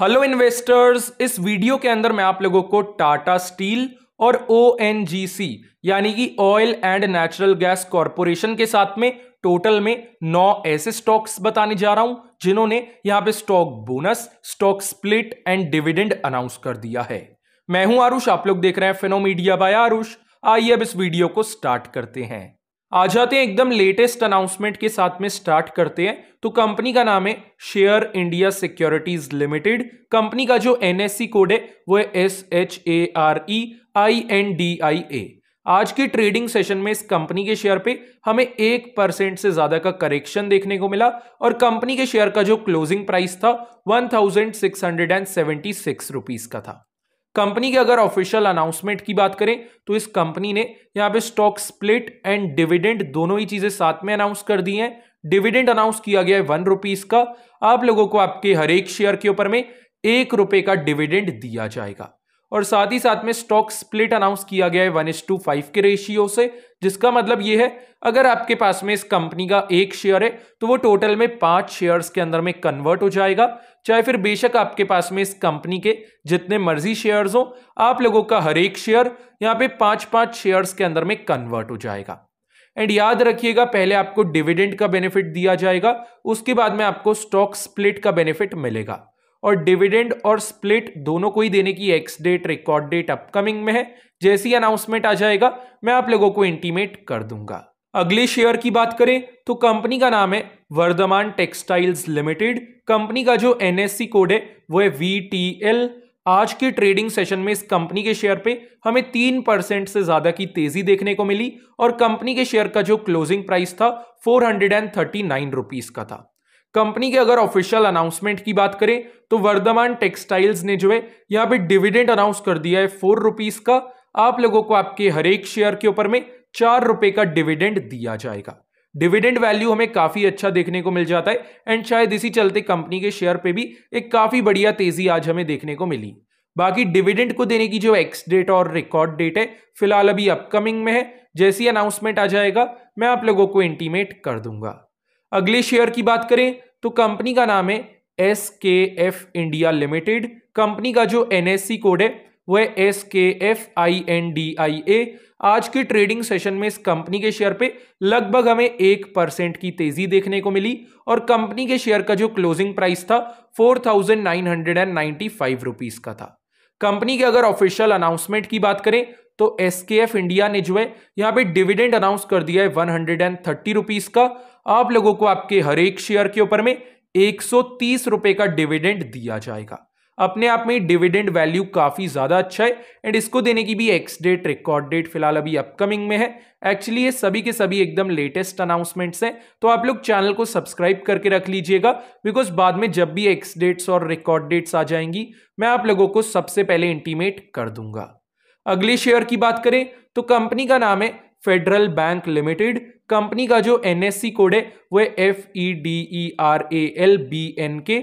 hello investors इस video के अंदर मैं आप लोगों को टाटा स्टील और ओ यानी कि oil and natural gas corporation के साथ में टोटल में नौ ऐसे स्टॉक्स बताने जा रहा हूं जिन्होंने यहां पे stock bonus stock split and dividend announce कर दिया है मैं हूं आरुष आप लोग देख रहे हैं फिनोमीडिया बाय आरुष आइए अब इस वीडियो को स्टार्ट करते हैं आ जाते हैं एकदम लेटेस्ट अनाउंसमेंट के साथ में स्टार्ट करते हैं तो कंपनी का नाम है share India securities limited company का जो एनएससी कोड e है वो है S H A R E I N D I A आज के ट्रेडिंग सेशन में इस कंपनी के शेयर पे हमें एक परसेंट से ज्यादा का करेक्शन देखने को मिला और कंपनी के शेयर का जो क्लोजिंग प्राइस था one thousand six hundred and seventy six rupees का था कंपनी के अगर ऑफिशियल अनाउंसमेंट की बात करें तो इस कंपनी ने यहाँ पे स्टॉक स्प्लिट एंड डिविडेंड दोनों ही चीजें साथ में अनाउंस कर दी हैं डिविडेंड अनाउंस किया गया है वन रुपीज का आप लोगों को आपके हर एक शेयर के ऊपर में एक रुपए का डिविडेंड दिया जाएगा और साथ ही साथ में स्टॉक स्प्लिट अनाउंस किया गया है वन एस टू फाइव के रेशियो से जिसका मतलब ये है अगर आपके पास में इस कंपनी का एक शेयर है तो वो टोटल में पांच शेयर्स के अंदर में कन्वर्ट हो जाएगा चाहे फिर बेशक आपके पास में इस कंपनी के जितने मर्जी शेयर्स हो आप लोगों का हर एक शेयर यहाँ पे पांच पांच शेयर्स के अंदर में कन्वर्ट हो जाएगा एंड याद रखिएगा पहले आपको डिविडेंड का बेनिफिट दिया जाएगा उसके बाद में आपको स्टॉक स्प्लिट का बेनिफिट मिलेगा और डिविडेंड और स्प्लिट दोनों को ही देने की ex date record date upcoming में है जैसी अनाउंसमेंट आ जाएगा मैं आप लोगों को इंटीमेट कर दूंगा अगले शेयर की बात करें तो कंपनी का नाम है वर्धमान टेक्सटाइल्स लिमिटेड कंपनी का जो एनएससी कोड है वो है वी आज के ट्रेडिंग सेशन में इस कंपनी के शेयर पे हमें तीन परसेंट से ज्यादा की तेजी देखने को मिली और कंपनी के शेयर का जो क्लोजिंग प्राइस था four hundred and thirty nine rupees का था कंपनी के अगर ऑफिशियल अनाउंसमेंट की बात करें तो वर्धमान टेक्सटाइल्स ने जो है यहाँ पे डिविडेंड अनाउंस कर दिया है फोर रुपीज का आप लोगों को आपके हर एक शेयर के ऊपर में चार रुपए का डिविडेंड दिया जाएगा डिविडेंड वैल्यू हमें काफी अच्छा देखने को मिल जाता है एंड शायद इसी चलते कंपनी के शेयर पे भी एक काफी बढ़िया तेजी आज हमें देखने को मिली बाकी डिविडेंड को देने की जो एक्स डेट और रिकॉर्ड डेट है फिलहाल अभी अपकमिंग में है जैसी अनाउंसमेंट आ जाएगा मैं आप लोगों को इंटीमेट कर दूंगा अगले शेयर की बात करें तो कंपनी का नाम है S K F India limited company का जो एनएससी कोड e है वो है S K F I N D I A आज के ट्रेडिंग सेशन में इस कंपनी के शेयर पे लगभग हमें एक परसेंट की तेजी देखने को मिली और कंपनी के शेयर का जो क्लोजिंग प्राइस था four thousand nine hundred and ninety five rupees का था कंपनी के अगर ऑफिशियल अनाउंसमेंट की बात करें तो एस के एफ इंडिया ने जो है यहाँ पे डिविडेंड अनाउंस कर दिया है one hundred and thirty rupees का आप लोगों को आपके हर एक शेयर के ऊपर में एक सौ तीस रुपए का डिविडेंड दिया जाएगा अपने आप में डिविडेंड वैल्यू काफ़ी ज़्यादा अच्छा है एंड इसको देने की भी एक्स डेट रिकॉर्ड डेट फिलहाल अभी अपकमिंग में है एक्चुअली ये सभी के सभी एकदम लेटेस्ट अनाउंसमेंट्स हैं तो आप लोग चैनल को सब्सक्राइब करके रख लीजिएगा बिकॉज बाद में जब भी एक्स डेट्स और रिकॉर्ड डेट्स आ जाएंगी मैं आप लोगों को सबसे पहले इंटीमेट कर दूंगा अगले शेयर की बात करें तो कंपनी का नाम है फेडरल बैंक लिमिटेड कंपनी का जो एनएससी e कोड है वह F E D E R A L B N K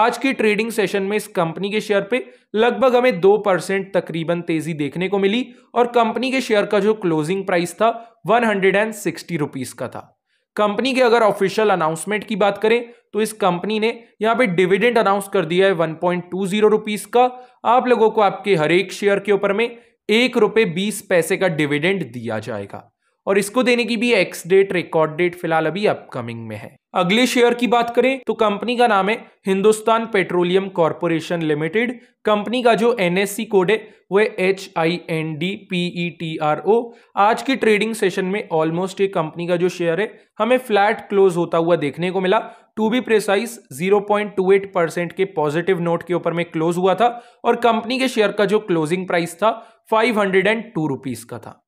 आज के ट्रेडिंग सेशन में इस कंपनी के शेयर पे लगभग हमें दो परसेंट तकरीबन तेजी देखने को मिली और कंपनी के शेयर का जो क्लोजिंग प्राइस था one hundred and sixty rupees का था कंपनी के अगर ऑफिशियल अनाउंसमेंट की बात करें तो इस कंपनी ने यहाँ पे डिविडेंड अनाउंस कर दिया है one point two zero rupees का आप लोगों को आपके हर एक शेयर के ऊपर में एक रुपये बीस पैसे का डिविडेंड दिया जाएगा और इसको देने की भी एक्स डेट रिकॉर्ड डेट फिलहाल अभी अपकमिंग में है अगले शेयर की बात करें तो कंपनी का नाम है Hindustan petroleum corporation limited company का जो एनएससी कोड है वो H I N D P E T R O आज की ट्रेडिंग सेशन में ऑलमोस्ट ये कंपनी का जो शेयर है हमें फ्लैट क्लोज होता हुआ देखने को मिला टू बी प्रेसाइज 0.28 परसेंट के पॉजिटिव नोट के ऊपर में क्लोज हुआ था और कंपनी के शेयर का जो क्लोजिंग प्राइस था five hundred and two rupees का था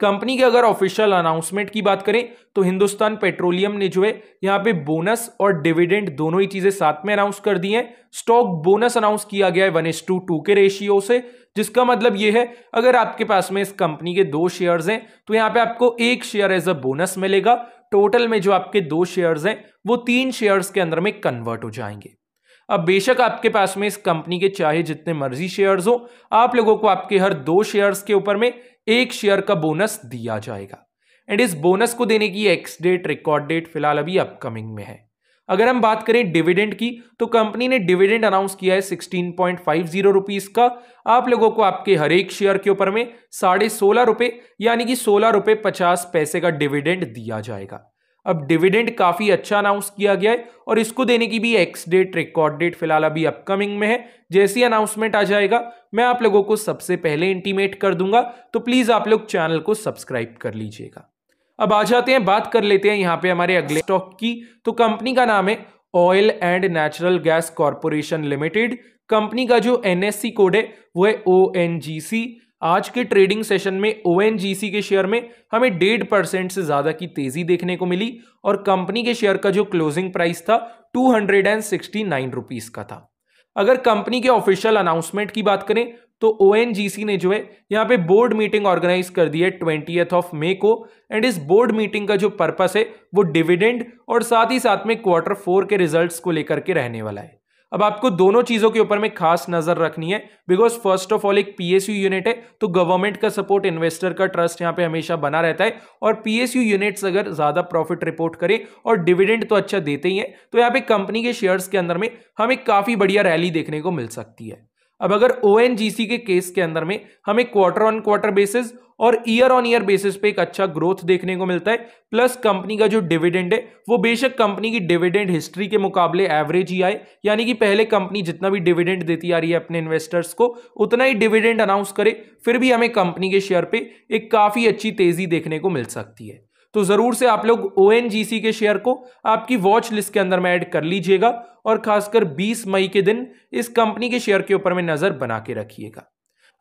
कंपनी के अगर ऑफिशियल अनाउंसमेंट की बात करें तो हिंदुस्तान पेट्रोलियम ने जो है यहां पे बोनस और डिविडेंड दोनों ही चीजें साथ में अनाउंस कर दी हैं स्टॉक बोनस अनाउंस किया गया है वन एस टू टू के रेशियो से जिसका मतलब यह है अगर आपके पास में इस कंपनी के दो शेयर्स हैं तो यहां पे आपको एक शेयर एज अ बोनस मिलेगा टोटल में जो आपके दो शेयर्स हैं वो तीन शेयर्स के अंदर में कन्वर्ट हो जाएंगे अब बेशक आपके पास में इस कंपनी के चाहे जितने मर्जी शेयर्स हो आप लोगों को आपके हर दो शेयर्स के ऊपर में एक शेयर का बोनस दिया जाएगा एंड इस बोनस को देने की एक्स डेट रिकॉर्ड डेट फिलहाल अभी अपकमिंग में है अगर हम बात करें डिविडेंड की तो कंपनी ने डिविडेंड अनाउंस किया है sixteen point five zero rupees का आप लोगों को आपके हर एक शेयर के ऊपर में साढ़े सोलह रुपए यानी कि सोलह रुपए पचास पैसे का डिविडेंड दिया जाएगा अब डिविडेंड काफ़ी अच्छा अनाउंस किया गया है और इसको देने की भी एक्स डेट रिकॉर्ड डेट फिलहाल अभी अपकमिंग में है जैसी अनाउंसमेंट आ जाएगा मैं आप लोगों को सबसे पहले इंटीमेट कर दूंगा तो प्लीज़ आप लोग चैनल को सब्सक्राइब कर लीजिएगा अब आ जाते हैं बात कर लेते हैं यहाँ पे हमारे अगले स्टॉक की तो कंपनी का नाम है oil and natural gas corporation limited company का जो एनएससी कोड है वो है ओ एन जी सी आज के ट्रेडिंग सेशन में ओ के शेयर में हमें डेढ़ परसेंट से ज़्यादा की तेज़ी देखने को मिली और कंपनी के शेयर का जो क्लोजिंग प्राइस था two hundred and sixty nine rupees का था अगर कंपनी के ऑफिशियल अनाउंसमेंट की बात करें तो ओ ने जो है यहाँ पे बोर्ड मीटिंग ऑर्गेनाइज कर दी है ट्वेंटी ऑफ मे को एंड इस बोर्ड मीटिंग का जो पर्पस है वो डिविडेंड और साथ ही साथ में क्वार्टर फोर के रिजल्ट्स को लेकर के रहने वाला है अब आपको दोनों चीज़ों के ऊपर में खास नज़र रखनी है बिकॉज फर्स्ट ऑफ ऑल एक पीएसयू यूनिट है तो गवर्नमेंट का सपोर्ट इन्वेस्टर का ट्रस्ट यहाँ पे हमेशा बना रहता है और पीएसयू यूनिट्स अगर ज़्यादा प्रॉफिट रिपोर्ट करें और डिविडेंड तो अच्छा देते ही है तो यहाँ पे कंपनी के शेयर्स के अंदर में हमें काफ़ी बढ़िया रैली देखने को मिल सकती है अब अगर ओ के केस के अंदर में हमें क्वार्टर ऑन क्वार्टर बेसिस और ईयर ऑन ईयर बेसिस पे एक अच्छा ग्रोथ देखने को मिलता है प्लस कंपनी का जो डिविडेंड है वो बेशक कंपनी की डिविडेंड हिस्ट्री के मुकाबले एवरेज ही आए यानी कि पहले कंपनी जितना भी डिविडेंड देती आ रही है अपने इन्वेस्टर्स को उतना ही डिविडेंड अनाउंस करे फिर भी हमें कंपनी के शेयर पर एक काफ़ी अच्छी तेज़ी देखने को मिल सकती है तो ज़रूर से आप लोग ओ के शेयर को आपकी वॉच लिस्ट के अंदर में ऐड कर लीजिएगा और खासकर 20 मई के दिन इस कंपनी के शेयर के ऊपर में नज़र बना के रखिएगा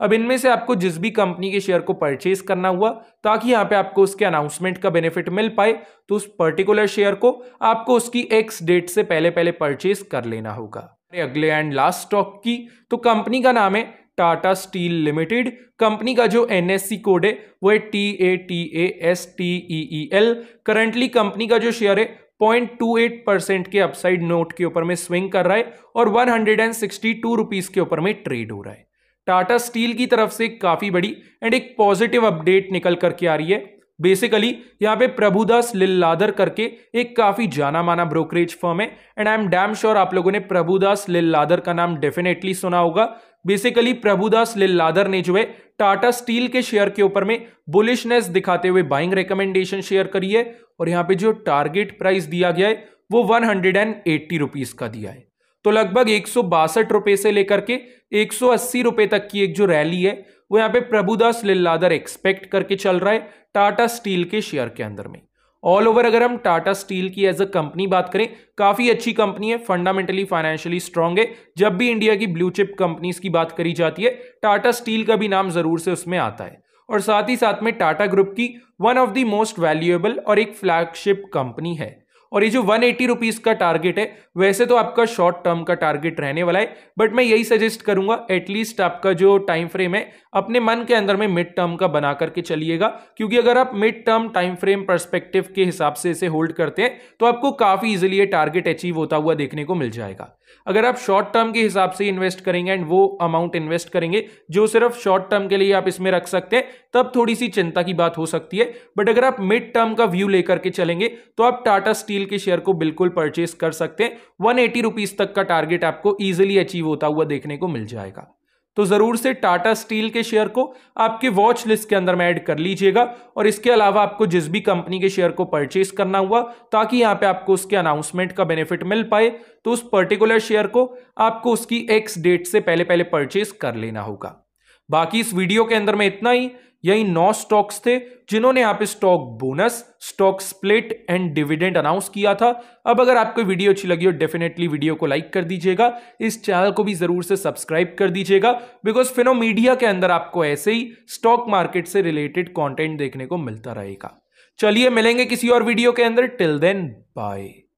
अब इनमें से आपको जिस भी कंपनी के शेयर को परचेज करना हुआ ताकि यहाँ पे आपको उसके अनाउंसमेंट का बेनिफिट मिल पाए तो उस पर्टिकुलर शेयर को आपको उसकी एक्स डेट से पहले पहले परचेज कर लेना होगा अगले एंड लास्ट स्टॉक की तो कंपनी का नाम है टाटा स्टील लिमिटेड कंपनी का जो एनएससी कोड है वो है T A T A S T E E L currently company का जो शेयर है 0.28 परसेंट के अपसाइड नोट के ऊपर में स्विंग कर रहा है और 162 रुपीस के ऊपर में ट्रेड हो रहा है टाटा स्टील की तरफ से काफ़ी बड़ी एंड एक पॉजिटिव अपडेट निकल करके आ रही है बेसिकली यहाँ पे प्रभुदास लिल्लादर करके एक काफ़ी जाना माना ब्रोकरेज फर्म है and I am damn sure आप लोगों ने प्रभुदास लिल्लादर का नाम डेफिनेटली सुना होगा बेसिकली प्रभुदास लिल्लादर ने जो है टाटा स्टील के शेयर के ऊपर में बुलिशनेस दिखाते हुए बाइंग रिकमेंडेशन शेयर करी है और यहाँ पे जो टारगेट प्राइस दिया गया है वो वन का दिया है तो लगभग एक रुपए से लेकर के एक रुपए तक की एक जो रैली है वो यहाँ पे प्रभुदास लिल्लादर एक्सपेक्ट करके चल रहा है टाटा स्टील के शेयर के अंदर में ऑल ओवर अगर हम टाटा स्टील की एज अ कंपनी बात करें काफी अच्छी कंपनी है फंडामेंटली फाइनेंशियली स्ट्रांग है जब भी इंडिया की ब्लू चिप कंपनीज की बात करी जाती है टाटा स्टील का भी नाम जरूर से उसमें आता है और साथ ही साथ में टाटा ग्रुप की one of the most valuable और एक फ्लैगशिप कंपनी है और ये जो वन एटी रुपीज का टारगेट है वैसे तो आपका शॉर्ट टर्म का टारगेट रहने वाला है बट मैं यही सजेस्ट करूंगा एटलीस्ट आपका जो टाइम फ्रेम है अपने मन के अंदर में मिड टर्म का बना करके चलिएगा क्योंकि अगर आप mid term time frame perspective के हिसाब से इसे होल्ड करते हैं तो आपको काफी इजिली ये टारगेट अचीव होता हुआ देखने को मिल जाएगा अगर आप शॉर्ट टर्म के हिसाब से इन्वेस्ट करेंगे एंड वो अमाउंट इन्वेस्ट करेंगे जो सिर्फ शॉर्ट टर्म के लिए आप इसमें रख सकते हैं तब थोड़ी सी चिंता की बात हो सकती है बट अगर आप मिड टर्म का व्यू लेकर के चलेंगे तो आप टाटा स्टील स्टील के शेयर को बिल्कुल परचेस कर सकते हैं वन एटी रुपीज तक का टारगेट आपको इजिली अचीव होता हुआ देखने को मिल जाएगा तो जरूर से टाटा स्टील के शेयर को आपके वॉच लिस्ट के अंदर में ऐड कर लीजिएगा और इसके अलावा आपको जिस भी कंपनी के शेयर को परचेस करना हुआ ताकि यहां पे आपको उसके अनाउंसमेंट का बेनिफिट मिल पाए तो उस पर्टिकुलर शेयर को आपको उसकी एक्स डेट से पहले पहले परचेस कर लेना होगा बाकी इस वीडियो के अंदर में इतना ही यही नौ स्टॉक्स थे जिन्होंने यहाँ पे stock bonus stock split and dividend announce किया था अब अगर आपको वीडियो अच्छी लगी हो डेफिनेटली वीडियो को लाइक कर दीजिएगा इस चैनल को भी जरूर से सब्सक्राइब कर दीजिएगा बिकॉज फिनोमीडिया के अंदर आपको ऐसे ही स्टॉक मार्केट से रिलेटेड कॉन्टेंट देखने को मिलता रहेगा चलिए मिलेंगे किसी और वीडियो के अंदर टिल देन बाय